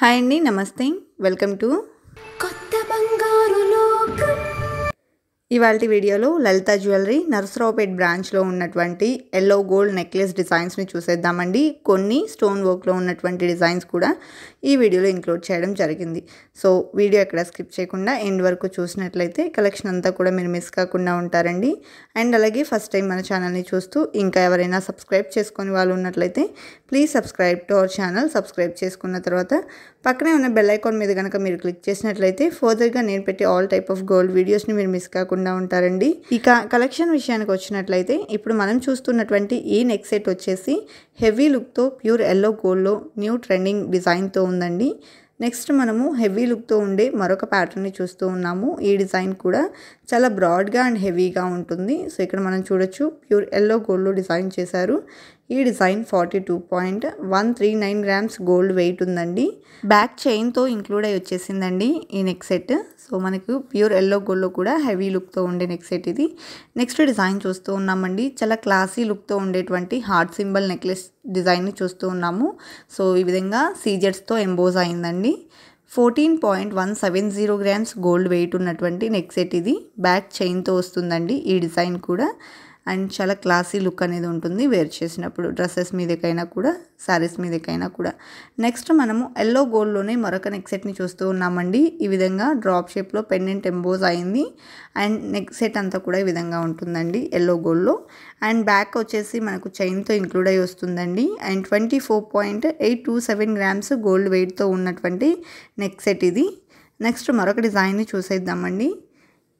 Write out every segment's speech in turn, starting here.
hi అండి నమస్తే welcome to కొత్త ఇవాళ వీడియోలో లలిత జ్యువెలరీ నర్సరావుపేట్ బ్రాంచ్లో ఉన్నటువంటి ఎల్లో గోల్డ్ నెక్లెస్ డిజైన్స్ని చూసేద్దామండి కొన్ని స్టోన్ వర్క్లో ఉన్నటువంటి డిజైన్స్ కూడా ఈ వీడియోలో ఇంక్లూడ్ చేయడం జరిగింది సో వీడియో ఎక్కడ స్కిప్ చేయకుండా ఎండ్ వరకు చూసినట్లయితే కలెక్షన్ అంతా కూడా మీరు మిస్ కాకుండా ఉంటారండి అండ్ అలాగే ఫస్ట్ టైం మన ఛానల్ని చూస్తూ ఇంకా ఎవరైనా సబ్స్క్రైబ్ చేసుకుని వాళ్ళు ఉన్నట్లయితే please subscribe to our channel subscribe చేసుకున్న తర్వాత పక్కనే ఉన్న బెల్ ఐకాన్ మీద కనుక మీరు క్లిక్ చేసినట్లయితే ఫర్దర్గా నేను పెట్టి ఆల్ టైప్ ఆఫ్ గోల్డ్ వీడియోస్ని మీరు మిస్ కాకుండా లేకుండా ఉంటారండి ఇక కలెక్షన్ విషయానికి వచ్చినట్లయితే ఇప్పుడు మనం చూస్తున్నటువంటి ఈ నెక్ సెట్ వచ్చేసి హెవీ లుక్తో ప్యూర్ ఎల్లో గోల్డ్లో న్యూ ట్రెండింగ్ డిజైన్తో ఉందండి నెక్స్ట్ మనము హెవీ లుక్తో ఉండే మరొక ప్యాటర్న్ని చూస్తూ ఉన్నాము ఈ డిజైన్ కూడా చాలా బ్రాడ్గా అండ్ హెవీగా ఉంటుంది సో ఇక్కడ మనం చూడొచ్చు ప్యూర్ ఎల్లో గోల్డ్లో డిజైన్ చేశారు ఈ design forty two point one three nine grams gold weight ఉందండి బ్యాక్ చైన్తో ఇంక్లూడ్ అయ్యి వచ్చేసిందండి ఈ నెక్ సెట్ సో మనకు ప్యూర్ ఎల్లో గోల్డ్లో కూడా హెవీ లుక్తో ఉండే నెక్ సెట్ ఇది నెక్స్ట్ డిజైన్ చూస్తూ ఉన్నామండి చాలా క్లాసీ లుక్తో ఉండేటువంటి హార్ట్ సింబల్ నెక్లెస్ డిజైన్ని చూస్తూ ఉన్నాము సో ఈ విధంగా సీజర్స్తో ఎంబోజ్ అయిందండి fourteen point one seven zero grams gold weight ఉన్నటువంటి నెక్ సెట్ ఇది బ్యాక్ చైన్తో వస్తుందండి ఈ డిజైన్ కూడా అండ్ చాలా క్లాసీ లుక్ అనేది ఉంటుంది వేర్ చేసినప్పుడు డ్రెస్సెస్ మీదకైనా కూడా శారీస్ మీదకైనా కూడా నెక్స్ట్ మనము ఎల్లో గోల్డ్లోనే మరొక నెక్ సెట్ని చూస్తూ ఉన్నామండి ఈ విధంగా డ్రాప్ షేప్లో పెండెంట్ ఎంబోజ్ అయింది అండ్ నెక్ సెట్ అంతా కూడా ఈ విధంగా ఉంటుందండి ఎల్లో గోల్డ్లో అండ్ బ్యాక్ వచ్చేసి మనకు చైన్తో ఇంక్లూడ్ అయి వస్తుందండి and twenty four point eight two seven grams gold వెయిట్తో ఉన్నటువంటి నెక్ సెట్ ఇది నెక్స్ట్ మరొక డిజైన్ని చూసేద్దామండి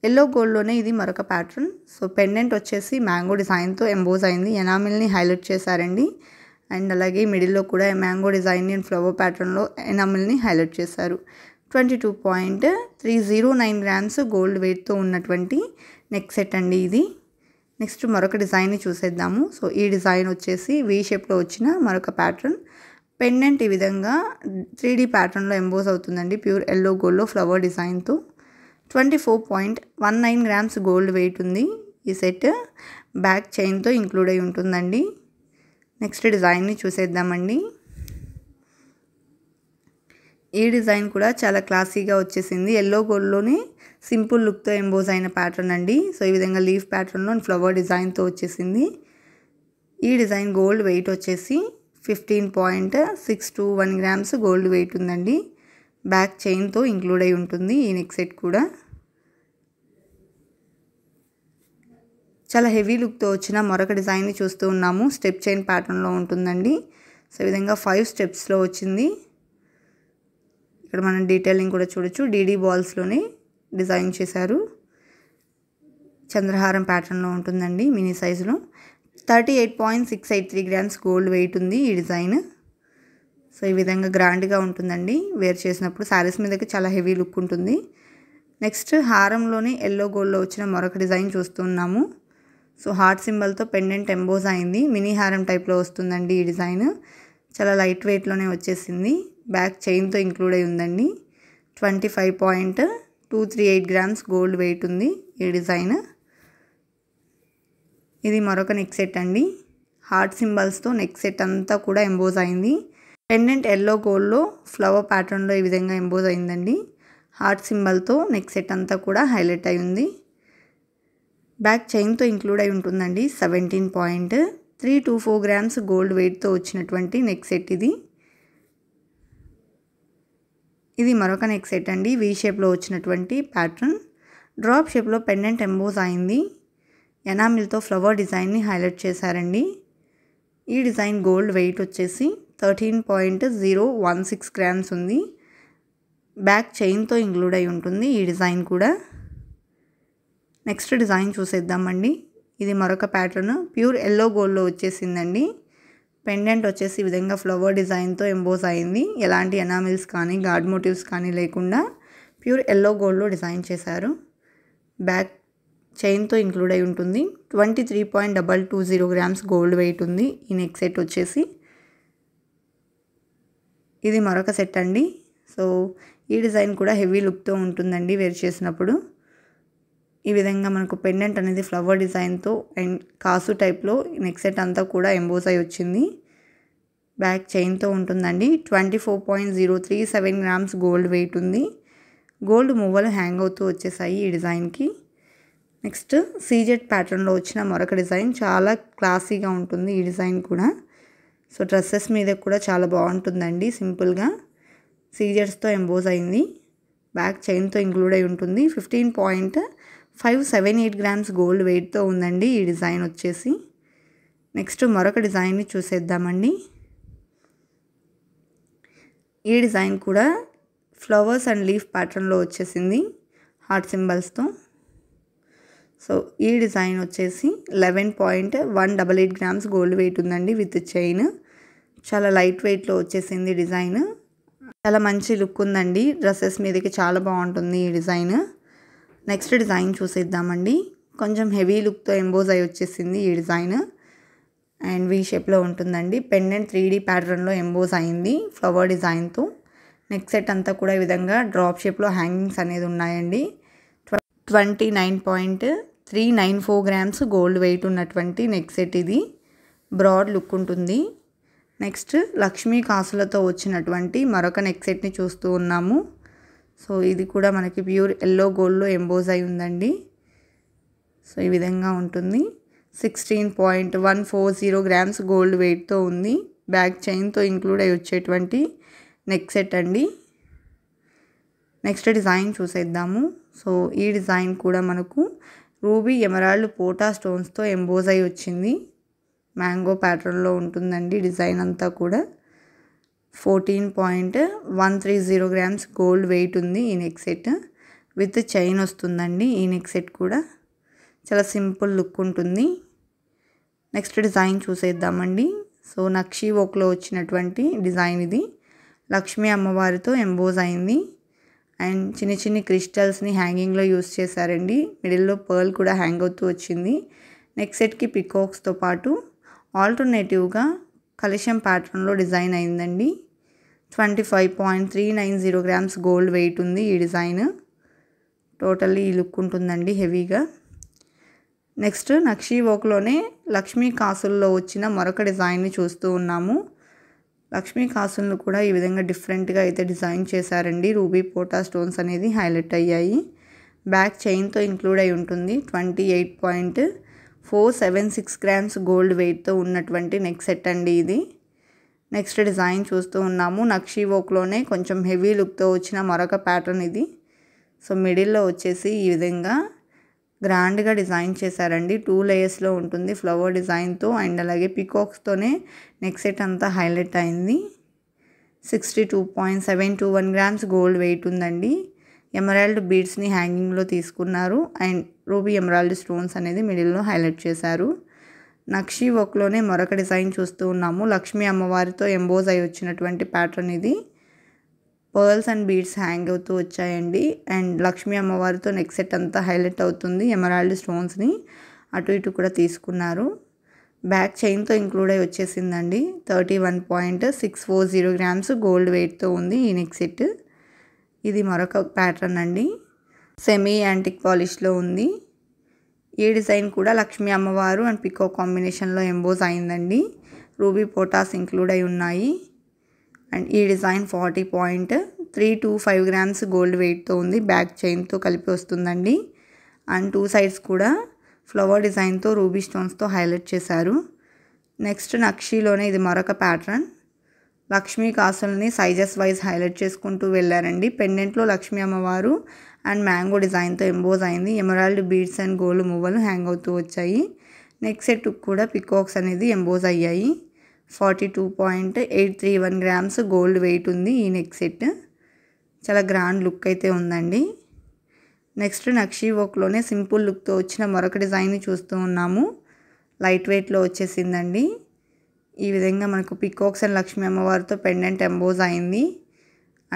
ఎల్లో గోల్డ్లోనే ఇది మరొక ప్యాటర్న్ సో పెండెంట్ వచ్చేసి మ్యాంగో డిజైన్తో ఎంబోజ్ అయింది ఎనామిల్ని హైలైట్ చేశారండి అండ్ అలాగే మిడిల్లో కూడా మ్యాంగో డిజైన్ అండ్ ఫ్లవర్ ప్యాటర్న్లో ఎనామిల్ని హైలైట్ చేశారు twenty two point three zero nine grams gold వెయిట్తో ఉన్నటువంటి నెక్ సెట్ అండి ఇది నెక్స్ట్ మరొక డిజైన్ని చూసేద్దాము సో ఈ డిజైన్ వచ్చేసి వీ షేప్లో వచ్చిన మరొక ప్యాటర్న్ పెండెంట్ ఈ విధంగా త్రీ డీ ప్యాటర్న్లో ఎంబోజ్ అవుతుందండి ప్యూర్ ఎల్లో గోల్డ్లో ఫ్లవర్ డిజైన్తో twenty four point one nine grams gold weight ఉంది ఈ సెట్ బ్యాక్ చైన్తో ఇంక్లూడ్ అయి ఉంటుందండి నెక్స్ట్ డిజైన్ని చూసేద్దామండి ఈ డిజైన్ కూడా చాలా క్లాసీగా వచ్చేసింది ఎల్లో గోల్డ్లోనే సింపుల్ లుక్తో ఎంబోజ్ అయిన ప్యాటర్న్ అండి సో ఈ విధంగా లీఫ్ ప్యాటర్న్లో ఫ్లవర్ డిజైన్తో వచ్చేసింది ఈ డిజైన్ గోల్డ్ వెయిట్ వచ్చేసి fifteen point six two one grams gold weight ఉందండి బ్యాక్ చైన్తో ఇంక్లూడ్ అయి ఉంటుంది ఈ నెక్ సెట్ కూడా చాలా హెవీ లుక్తో వచ్చిన మరొక డిజైన్ని చూస్తూ ఉన్నాము స్టెప్ చైన్ ప్యాటర్న్లో ఉంటుందండి సో విధంగా ఫైవ్ స్టెప్స్లో వచ్చింది ఇక్కడ మనం డీటెయిలింగ్ కూడా చూడొచ్చు డీడీ బాల్స్లోనే డిజైన్ చేశారు చంద్రహారం ప్యాటర్న్లో ఉంటుందండి మినీ సైజులో thirty eight point six eight three grams gold weight ఉంది ఈ డిజైన్ సో ఈ విధంగా గ్రాండ్గా ఉంటుందండి వేర్ చేసినప్పుడు శారీస్ మీదకి చాలా హెవీ లుక్ ఉంటుంది నెక్స్ట్ హారంలోనే ఎల్లో గోల్డ్లో వచ్చిన మరొక డిజైన్ చూస్తున్నాము సో హార్ట్ సింబల్తో పెండెంట్ ఎంబోజ్ అయింది మినీ హారం టైప్లో వస్తుందండి ఈ డిజైన్ చాలా లైట్ వెయిట్లోనే వచ్చేసింది బ్యాక్ చైన్తో ఇంక్లూడ్ అయి ఉందండి twenty five point two three eight grams gold weight ఉంది ఈ డిజైన్ ఇది మరొక నెక్ సెట్ అండి హార్ట్ సింబల్స్తో నెక్ సెట్ అంతా కూడా ఎంబోజ్ అయింది పెండెంట్ ఎల్లో గోల్డ్లో ఫ్లవర్ ప్యాటర్న్లో ఈ విధంగా ఎంబోజ్ అయిందండి హార్ట్ సింబల్తో నెక్ సెట్ అంతా కూడా హైలైట్ అయి ఉంది బ్యాక్ చైన్తో ఇంక్లూడ్ అయి ఉంటుందండి seventeen point three two four grams gold వెయిట్తో వచ్చినటువంటి నెక్ సెట్ ఇది ఇది మరొక నెక్ సెట్ అండి వీ షేప్లో వచ్చినటువంటి ప్యాటర్న్ డ్రాప్ షేప్లో పెండెంట్ ఎంబోజ్ అయింది ఎనామిల్తో ఫ్లవర్ డిజైన్ని హైలైట్ చేశారండి ఈ డిజైన్ గోల్డ్ వెయిట్ వచ్చేసి thirteen point zero one six grams ఉంది బ్యాక్ చైన్తో ఇంక్లూడ్ అయి ఉంటుంది ఈ డిజైన్ కూడా నెక్స్ట్ డిజైన్ చూసేద్దామండి ఇది మరొక ప్యాటర్న్ ప్యూర్ ఎల్లో గోల్డ్లో వచ్చేసిందండి పెండెంట్ వచ్చేసి ఈ విధంగా ఫ్లవర్ డిజైన్తో ఎంబోజ్ అయింది ఎలాంటి ఎనామిల్స్ కానీ గాడ్ మోటివ్స్ కానీ లేకుండా ప్యూర్ ఎల్లో గోల్డ్లో డిజైన్ చేశారు బ్యాక్ చైన్తో ఇంక్లూడ్ అయి ఉంటుంది twenty three point double two zero grams gold weight ఉంది ఈ నెక్ సెట్ వచ్చేసి ఇది మరొక సెట్ అండి సో ఈ డిజైన్ కూడా హెవీ లుక్తో ఉంటుందండి వేర్ చేసినప్పుడు ఈ విధంగా మనకు పెండెంట్ అనేది ఫ్లవర్ డిజైన్తో అండ్ కాసు టైప్లో నెక్ సెట్ అంతా కూడా ఎంబోజ్ అయి వచ్చింది బ్యాక్ చైన్తో ఉంటుందండి twenty four point zero three seven grams gold weight ఉంది గోల్డ్ మువ్వలు హ్యాంగ్ అవుతూ వచ్చేసాయి ఈ డిజైన్కి నెక్స్ట్ సీజెట్ ప్యాటర్న్లో వచ్చిన మరొక డిజైన్ చాలా క్లాసీగా ఉంటుంది ఈ డిజైన్ కూడా సో డ్రెస్సెస్ మీద కూడా చాలా బాగుంటుందండి సింపుల్గా సీజర్స్తో ఎంబోజ్ అయింది బ్యాక్ చైన్తో ఇంక్లూడ్ అయి ఉంటుంది fifteen point five seven eight grams gold వెయిట్తో ఉందండి ఈ డిజైన్ వచ్చేసి నెక్స్ట్ మరొక డిజైన్ని చూసేద్దామండి ఈ డిజైన్ కూడా ఫ్లవర్స్ అండ్ లీఫ్ ప్యాటర్న్లో వచ్చేసింది హార్ట్ సింబల్స్తో సో ఈ డిజైన్ వచ్చేసి eleven point one double eight grams gold weight ఉందండి విత్ చైన్ చాలా లైట్ వెయిట్లో వచ్చేసింది డిజైన్ చాలా మంచి లుక్ ఉందండి డ్రెస్సెస్ మీదకి చాలా బాగుంటుంది ఈ డిజైన్ నెక్స్ట్ డిజైన్ చూసేద్దామండి కొంచెం హెవీ లుక్తో ఎంబోజ్ అయి వచ్చేసింది ఈ డిజైన్ అండ్ వీ షేప్లో ఉంటుందండి పెండెంట్ త్రీ డీ ప్యాటర్న్లో ఎంబోజ్ అయింది ఫ్లవర్ డిజైన్తో నెక్ సెట్ అంతా కూడా ఈ విధంగా డ్రాప్ షేప్లో హ్యాంగింగ్స్ అనేది ఉన్నాయండి twenty nine point three nine four grams gold weight ఉన్నటువంటి నెక్ సెట్ ఇది బ్రాడ్ లుక్ ఉంటుంది నెక్స్ట్ లక్ష్మీ కాసులతో వచ్చినటువంటి మరొక నెక్ సెట్ని చూస్తూ ఉన్నాము సో ఇది కూడా మనకి ప్యూర్ ఎల్లో గోల్డ్లో ఎంబోజ్ అయి ఉందండి సో ఈ విధంగా ఉంటుంది sixteen point one four zero grams gold వెయిట్తో ఉంది బ్యాక్ చైన్తో ఇంక్లూడ్ అయి వచ్చేటువంటి నెక్ సెట్ అండి నెక్స్ట్ డిజైన్ చూసేద్దాము సో ఈ డిజైన్ కూడా మనకు రూబీ ఎమరాల్డ్ పోటా స్టోన్స్తో ఎంబోజ్ అయి వచ్చింది మ్యాంగో ప్యాటర్న్లో ఉంటుందండి డిజైన్ అంతా కూడా fourteen point one three zero grams gold weight ఉంది ఈ నెక్ సెట్ విత్ చైన్ వస్తుందండి ఈ నెక్ సెట్ కూడా చాలా సింపుల్ లుక్ ఉంటుంది నెక్స్ట్ డిజైన్ చూసేద్దామండి సో నక్షి ఓక్లో వచ్చినటువంటి డిజైన్ ఇది లక్ష్మీ అమ్మవారితో ఎంబోజ్ అయింది అండ్ చిన్న చిన్ని క్రిస్టల్స్ని హ్యాంగింగ్లో యూస్ చేశారండి మిడిల్లో పర్ల్ కూడా హ్యాంగ్ అవుతూ వచ్చింది నెక్స్ట్ సెట్కి పికాక్స్తో పాటు ఆల్టర్నేటివ్గా కలిషం ప్యాటర్న్లో డిజైన్ అయిందండి twenty five point three nine zero grams gold weight ఉంది ఈ డిజైన్ టోటల్లీ ఈ లుక్ ఉంటుందండి హెవీగా నెక్స్ట్ నక్షీ వోక్లోనే లక్ష్మీ కాసుల్లో వచ్చిన మరొక డిజైన్ని చూస్తూ ఉన్నాము లక్ష్మీ కాసులను కూడా ఈ విధంగా డిఫరెంట్గా అయితే డిజైన్ చేశారండి రూబీ పోటా స్టోన్స్ అనేది హైలైట్ అయ్యాయి బ్యాక్ చైన్తో ఇంక్లూడ్ అయి ఉంటుంది twenty eight point four seven six grams gold వెయిట్తో ఉన్నటువంటి నెక్ సెట్ అండి ఇది నెక్స్ట్ డిజైన్ చూస్తూ ఉన్నాము నక్షీ వోక్లోనే కొంచెం హెవీ లుక్తో వచ్చిన మరొక ప్యాటర్న్ ఇది సో మిడిల్లో వచ్చేసి ఈ విధంగా గ్రాండ్గా డిజైన్ చేశారండి టూ లేయర్స్లో ఉంటుంది ఫ్లవర్ డిజైన్తో అండ్ అలాగే పికాక్స్తోనే నెక్ సెట్ అంతా హైలైట్ అయింది sixty two point seven two one grams gold weight ఉందండి ఎమరాల్డ్ బీడ్స్ని హ్యాంగింగ్లో తీసుకున్నారు అండ్ రూబీ ఎమరాల్డ్ స్టోన్స్ అనేది మిడిల్లో హైలైట్ చేశారు నక్షి వర్క్లోనే మరొక డిజైన్ చూస్తూ ఉన్నాము లక్ష్మీ అమ్మవారితో ఎంబోజ్ అయి వచ్చినటువంటి ప్యాటర్న్ ఇది పర్ల్స్ అండ్ బీడ్స్ హ్యాంగ్ అవుతూ వచ్చాయండి అండ్ లక్ష్మీ అమ్మవారితో నెక్ సెట్ అంతా హైలైట్ అవుతుంది ఎమరాల్డ్ స్టోన్స్ని అటు ఇటు కూడా తీసుకున్నారు బ్యాక్ చైన్తో ఇంక్లూడ్ అయి వచ్చేసిందండి thirty one point six four zero grams gold వెయిట్తో ఉంది ఈ నెక్ సెట్ ఇది మరొక ప్యాటర్న్ అండి సెమీ యాంటిక్ పాలిష్లో ఉంది ఈ డిజైన్ కూడా లక్ష్మీ అమ్మవారు అండ్ పికో కాంబినేషన్లో ఎంబోజ్ అయిందండి రూబీ పోటాస్ ఇంక్లూడ్ అయి ఉన్నాయి అండ్ ఈ design forty point three two five grams gold వెయిట్తో ఉంది బ్యాక్ చైన్తో కలిపి వస్తుందండి అండ్ టూ సైడ్స్ కూడా ఫ్లవర్ డిజైన్తో రూబీ స్టోన్స్తో హైలైట్ చేశారు నెక్స్ట్ నక్షిలోనే ఇది మరొక ప్యాటర్న్ లక్ష్మీ కాసుల్ని సైజెస్ వైజ్ హైలైట్ చేసుకుంటూ వెళ్ళారండి పెండెంట్లో లక్ష్మీ అమ్మవారు అండ్ మ్యాంగో డిజైన్తో ఎంబోజ్ అయింది ఎమరాల్డ్ బీడ్స్ అండ్ గోల్డ్ మువ్వలు హ్యాంగ్ అవుతూ వచ్చాయి నెక్స్ట్ సెట్ కూడా పికాక్స్ అనేది ఎంబోజ్ అయ్యాయి forty two point eight three one grams gold weight ఉంది ఈ నెక్ సెట్ చాలా గ్రాండ్ లుక్ అయితే ఉందండి నెక్స్ట్ నక్షీ వర్క్లోనే సింపుల్ లుక్తో వచ్చిన మరొక డిజైన్ చూస్తూ ఉన్నాము లైట్ వెయిట్లో వచ్చేసిందండి ఈ విధంగా మనకు పికాక్స్ అండ్ లక్ష్మీ అమ్మవారితో పెండెంట్ ఎంబోజ్ అయింది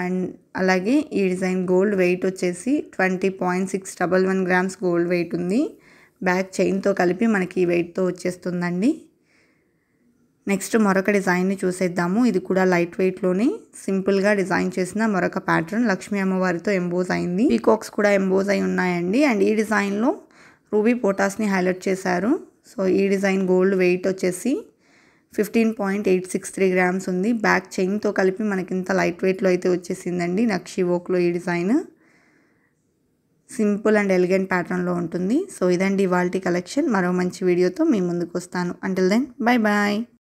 అండ్ అలాగే ఈ డిజైన్ గోల్డ్ వెయిట్ వచ్చేసి twenty point six double one grams gold weight ఉంది బ్యాక్ చైన్తో కలిపి మనకి ఈ వెయిట్తో వచ్చేస్తుందండి నెక్స్ట్ మరొక డిజైన్ని చూసేద్దాము ఇది కూడా లైట్ వెయిట్లోని సింపుల్గా డిజైన్ చేసిన మరొక ప్యాటర్న్ లక్ష్మీ అమ్మవారితో ఎంబోజ్ అయింది పీకాక్స్ కూడా ఎంబోజ్ అయి ఉన్నాయండి అండ్ ఈ డిజైన్లో రూబీ పోటాస్ని హైలైట్ చేశారు సో ఈ డిజైన్ గోల్డ్ వెయిట్ వచ్చేసి fifteen point eight six three grams ఉంది బ్యాక్ చైన్తో కలిపి మనకింత లైట్ వెయిట్లో అయితే వచ్చేసిందండి నక్షి వోక్లో ఈ డిజైన్ సింపుల్ అండ్ ఎలిగెంట్ ప్యాటర్న్లో ఉంటుంది సో ఇదండి ఇవాళ కలెక్షన్ మరో మంచి వీడియోతో మీ ముందుకు వస్తాను అంటిల్ దెన్ బాయ్ బాయ్